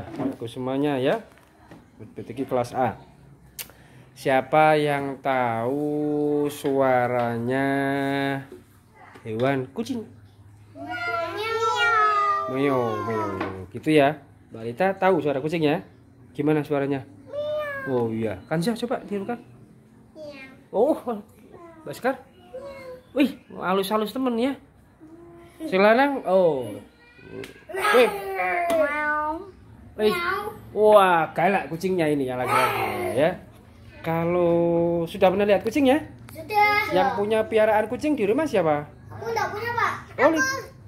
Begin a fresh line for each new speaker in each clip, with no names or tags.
aku semuanya ya PTK kelas A siapa yang tahu suaranya hewan kucing meo meo gitu ya balita tahu suara kucing ya gimana suaranya oh iya kan siapa coba tirukan oh Mbak Sekar wih halus-halus temen ya Silanang oh wih Eh. Wah, galak kucingnya ini yang lagi-lagi eh. ya. Kalau sudah pernah lihat kucing ya? Sudah. Yang punya piaraan kucing di rumah siapa? Aku enggak punya, Pak. Oh,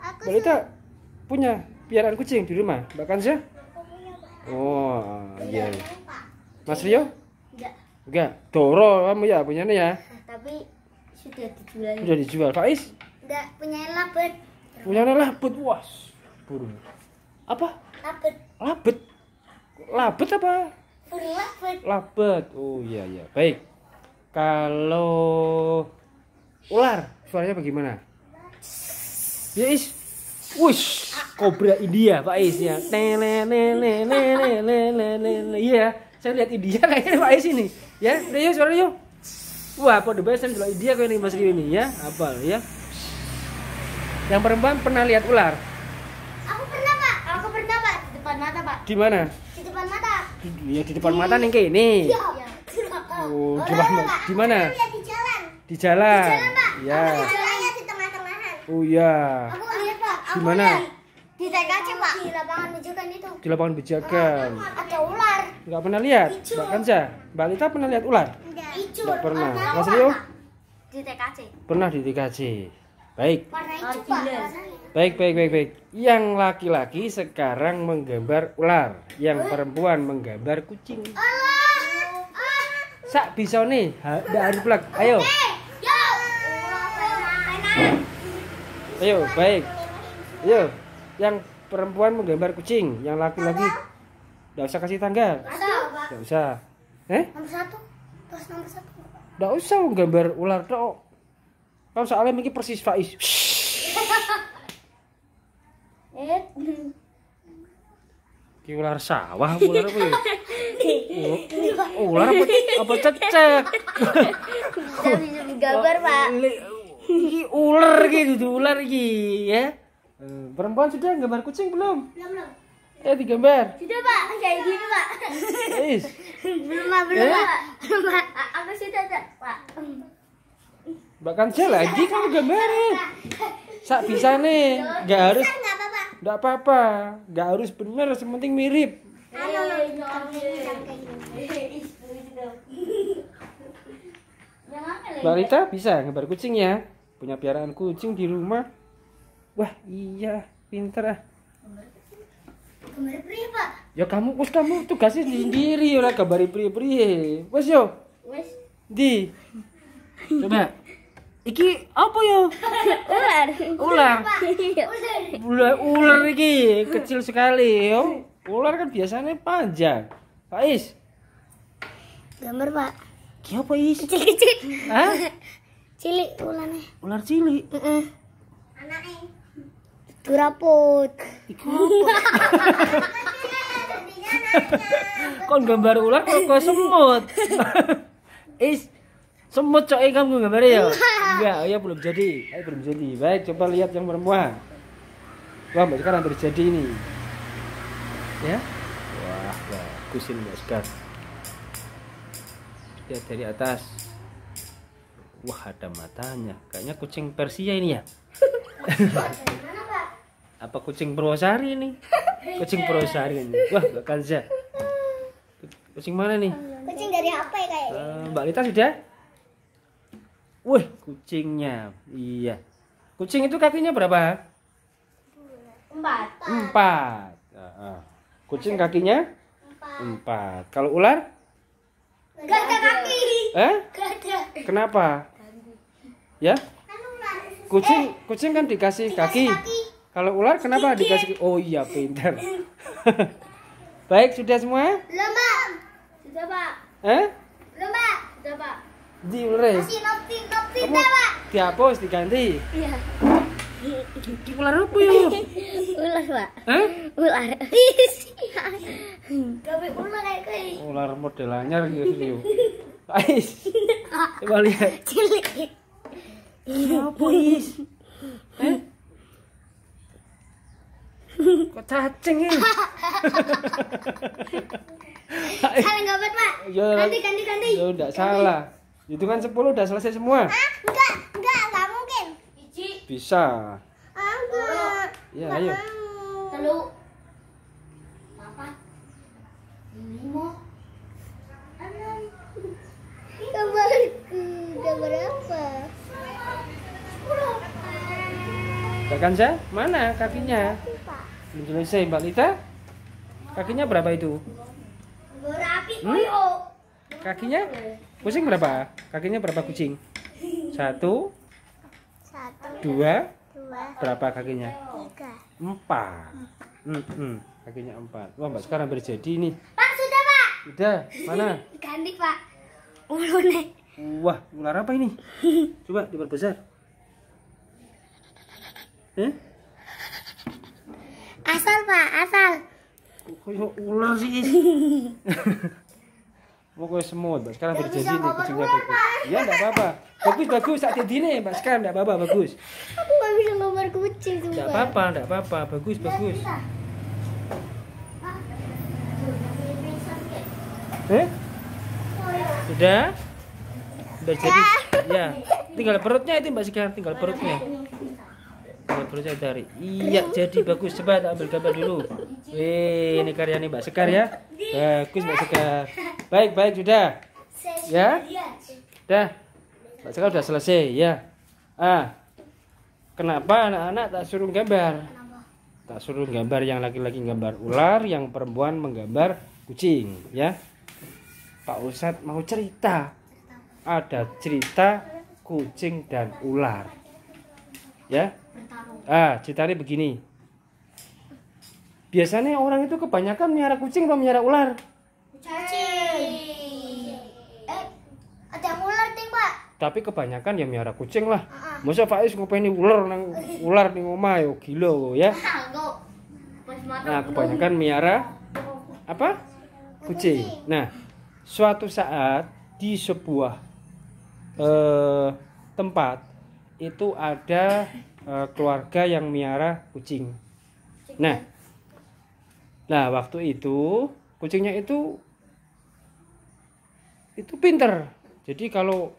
aku, Lita punya piaraan kucing di rumah. Mbak Kanza? Oh, iya. Mas Rio? Enggak. Enggak. Doro kamu ya punyanya ya? Tapi sudah dijual. Sudah dijual. Faiz? Enggak, punya labet. Punya labet. Wah, burung. Apa? Labet labet labet apa labet labet oh iya iya baik kalau ular suaranya bagaimana ya is wush kobra India Pak Is ya nene iya. nene nene nene nene iya saya lihat India kayaknya Pak Is ini ya udah yuk suara yuk wah kok the best India kayaknya ini Mas ini ya apa ya yang perempuan pernah lihat ular Di mana? Di depan mata. Iya di depan di... mata nih ini. Iya. Oh, di mana? Di mana? Iya, di jalan. Di jalan. Di jalan, Pak. Iya. Jalannya di tengah-tengahan. Oh iya. Aku lihat, Pak. Di mana? Di TKC, Pak. Di lapangan bejakan itu. Di lapangan bejakan. Ada ular. Enggak pernah lihat. Mbak Kanza, Mbak Lita pernah lihat ular? Enggak. pernah. Mas Rio? Di TKC. Pernah di TKC. Baik. Warna hijau, Pak. Baik, baik, baik, baik. Yang laki-laki sekarang menggambar ular, yang perempuan menggambar kucing. Sak bisa nih, ada pelak. Ayo. Ayo, baik. Ayo, yang perempuan menggambar kucing, yang laki-laki tidak usah kasih tangga. Tidak usah. Eh? Nomor satu. Terus nomor satu. Tidak usah menggambar ular dong. Kamu soalnya mungkin persis Faiz. Eh. Ki ular sawah ular apa ya? Oh, ular apa? Apa cecek? Kita gambar, Pak. Ki ular gitu, ular ki ya. Eh, perempuan sudah gambar kucing belum? Belum, belum. Eh digambar. Sudah pak, kan kayak gini pak. Is. belum pak, belum eh? pak. Aku sudah pak. Bahkan saya lagi kamu gambarin. Sak bisa nih, Gak harus. gak apa -apa. Enggak apa-apa, enggak harus benar, sementing mirip. Halo, Mbak bisa ngebar kucing ya? Punya piaraan kucing di rumah? Wah iya, pinter ah. Ya kamu, wes kamu tugasnya sendiri ora gambari pri priye Wes yo. Wes. Di. Coba. Iki apa yo ya? Ular. Ular. Ular ular iki kecil sekali yo. Ular kan biasanya panjang. Pak Is. Gambar, Pak. Ki apa Is? Kecil-kecil. Hah? Cilik ularnya. Ular cilik. Heeh. Uh -uh. Duraput. Iku Kon gambar ular kok semut. Is Semut cok eh, kamu gambar ya? Enggak, ya belum jadi. ayo eh, belum jadi. Baik, coba lihat yang perempuan. Wah, Mbak sekarang terjadi ini. Ya. Wah, bagus ini Mbak Sekar. Lihat dari atas. Wah, ada matanya. Kayaknya kucing Persia ini ya. Apa kucing perwasari ini? Kucing perwasari ini. Wah, gak Kanza. Kucing mana nih? Kucing dari apa ya kayaknya? tadi eh, Mbak Lita sudah? Wih, kucingnya. Iya. Kucing itu kakinya berapa? Empat. Empat. Kucing kakinya? Empat. Empat. Kalau ular? Gak ada kaki. Eh? Kenapa? Ya? Anu kucing, eh, kucing kan dikasih, kaki. Kalau ular kenapa dikasih? Oh iya, pinter. Baik, sudah semua? Belum, Pak. Sudah, Pak. Eh? Belum, Pak. Sudah, Pak. Di Ulres. Kamu dihapus diganti. Iya. Ular apa ya? Ular, Pak. Hah? Ular. Gawe ular kayak Ular model anyar gitu. Ais. Coba lihat. Cilik. Apa, Is? Eh? Kok cacing ini? salah nggak Pak? Iya. Ganti, ganti, ganti. Ya, enggak salah. Hitungan 10 udah selesai semua? Ah, enggak, enggak, enggak mungkin. Bisa. Ah, enggak. Ya, ayo. Telu. Papat. Enam. saya mana kakinya? Belum selesai Mbak Lita. Kakinya berapa itu? Berapi hmm? kakinya kucing berapa kakinya berapa kucing satu, dua, dua berapa kakinya empat, kakinya empat wah mbak sekarang berjadi nih pak sudah pak sudah mana ganti pak ular wah ular apa ini coba diperbesar eh? asal pak asal kok ular sih pokoknya semut mbak sekarang berjanji nih kucingnya bagus ya enggak apa-apa bagus bagus saat jadi nih, mbak sekarang enggak apa-apa bagus aku nggak bisa ngomong kucing tuh enggak apa-apa enggak apa-apa bagus bagus eh sudah udah jadi ah. ya tinggal perutnya itu mbak sekarang tinggal perutnya tinggal perutnya dari iya jadi bagus coba ambil gambar dulu Wih, ini karya nih mbak Sekar ya bagus mbak Sekar Baik, baik sudah. Ya. Sudah. Mbak Cekal sudah selesai ya. Ah. Kenapa anak-anak tak suruh gambar? Tak suruh gambar yang laki-laki gambar ular, yang perempuan menggambar kucing, ya. Pak Ustadz mau cerita. Ada cerita kucing dan ular. Ya. Ah, ceritanya begini. Biasanya orang itu kebanyakan menyara kucing atau menyara ular? tapi kebanyakan ya miara kucing lah ah, ah. masa Faiz ngopeni ular nang ular di rumah yo gila ya nah kebanyakan miara apa kucing nah suatu saat di sebuah eh, tempat itu ada eh, keluarga yang miara kucing nah nah waktu itu kucingnya itu itu pinter jadi kalau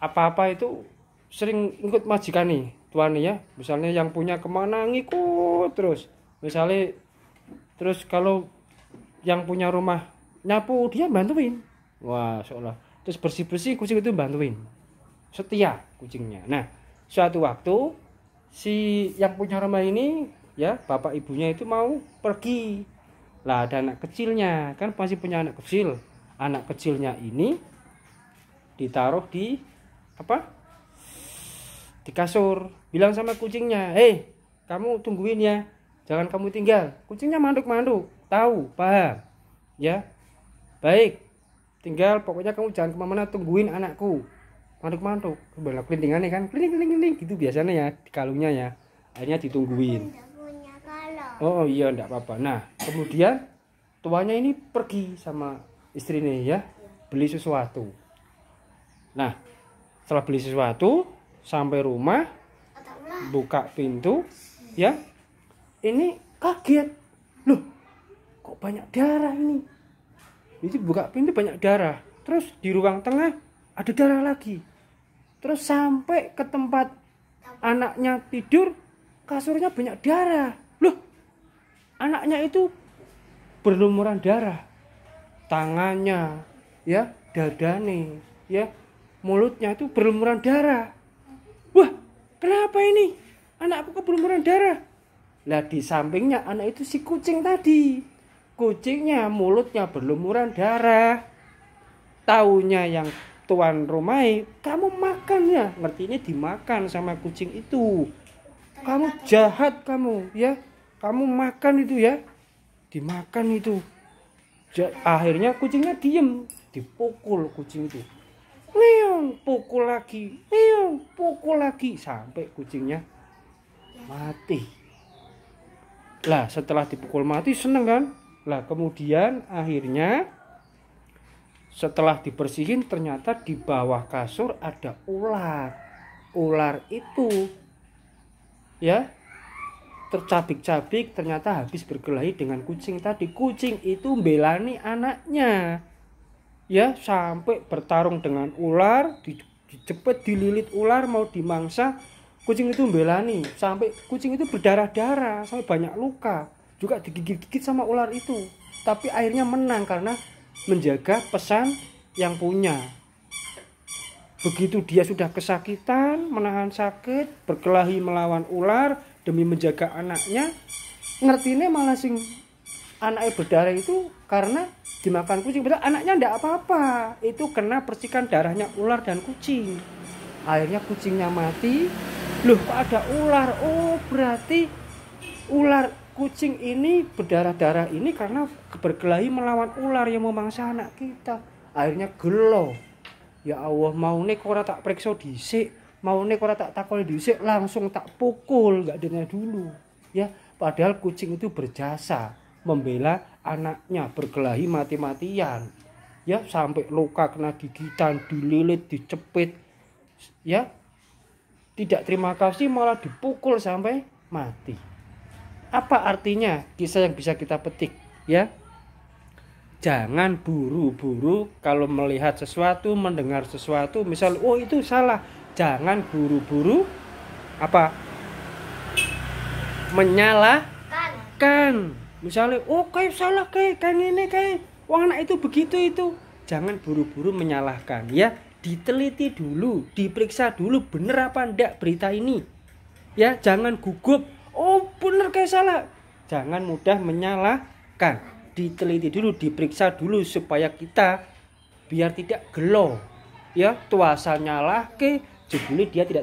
apa-apa itu sering ikut majikan nih tuan ya misalnya yang punya kemana ngikut terus misalnya terus kalau yang punya rumah nyapu dia bantuin wah seolah terus bersih bersih kucing itu bantuin setia kucingnya nah suatu waktu si yang punya rumah ini ya bapak ibunya itu mau pergi lah ada anak kecilnya kan pasti punya anak kecil anak kecilnya ini ditaruh di apa di kasur bilang sama kucingnya hei eh, kamu tungguin ya jangan kamu tinggal kucingnya manduk-manduk tahu paham ya baik tinggal pokoknya kamu jangan kemana-mana tungguin anakku manduk-manduk kebelak kelintingannya kan kelinting kelinting kelinting gitu biasanya ya di kalungnya ya akhirnya ditungguin oh iya tidak apa-apa nah kemudian tuanya ini pergi sama istrinya ya beli sesuatu nah setelah beli sesuatu sampai rumah buka pintu ya ini kaget loh kok banyak darah ini jadi buka pintu banyak darah terus di ruang tengah ada darah lagi terus sampai ke tempat anaknya tidur kasurnya banyak darah loh anaknya itu berlumuran darah tangannya ya dadane ya mulutnya itu berlumuran darah wah kenapa ini anakku berlumuran darah lah di sampingnya anak itu si kucing tadi kucingnya mulutnya berlumuran darah taunya yang tuan rumai kamu makan ya ini dimakan sama kucing itu kamu jahat kamu ya kamu makan itu ya dimakan itu akhirnya kucingnya diem dipukul kucing itu meong pukul lagi meong pukul lagi sampai kucingnya mati lah setelah dipukul mati seneng kan lah kemudian akhirnya setelah dibersihin ternyata di bawah kasur ada ular ular itu ya tercabik-cabik ternyata habis berkelahi dengan kucing tadi kucing itu belani anaknya ya sampai bertarung dengan ular dijepit dililit ular mau dimangsa kucing itu membelani sampai kucing itu berdarah-darah sampai banyak luka juga digigit-gigit sama ular itu tapi akhirnya menang karena menjaga pesan yang punya begitu dia sudah kesakitan menahan sakit berkelahi melawan ular demi menjaga anaknya ngertinya malah sing anaknya berdarah itu karena dimakan kucing padahal anaknya tidak apa-apa itu kena percikan darahnya ular dan kucing akhirnya kucingnya mati loh kok ada ular oh berarti ular kucing ini berdarah-darah ini karena berkelahi melawan ular yang memangsa anak kita akhirnya gelo ya Allah mau nek ora tak periksa disik mau nek ora tak takol disik langsung tak pukul gak dengar dulu ya padahal kucing itu berjasa membela anaknya berkelahi mati-matian ya sampai luka kena gigitan dililit dicepit ya tidak terima kasih malah dipukul sampai mati apa artinya kisah yang bisa kita petik ya jangan buru-buru kalau melihat sesuatu mendengar sesuatu misal oh itu salah jangan buru-buru apa menyalahkan misalnya oh kayak salah kayak kayak ini kayak wah anak itu begitu itu jangan buru-buru menyalahkan ya diteliti dulu diperiksa dulu bener apa ndak berita ini ya jangan gugup oh bener kayak salah jangan mudah menyalahkan diteliti dulu diperiksa dulu supaya kita biar tidak gelo ya tuasa nyalah ke jebule dia tidak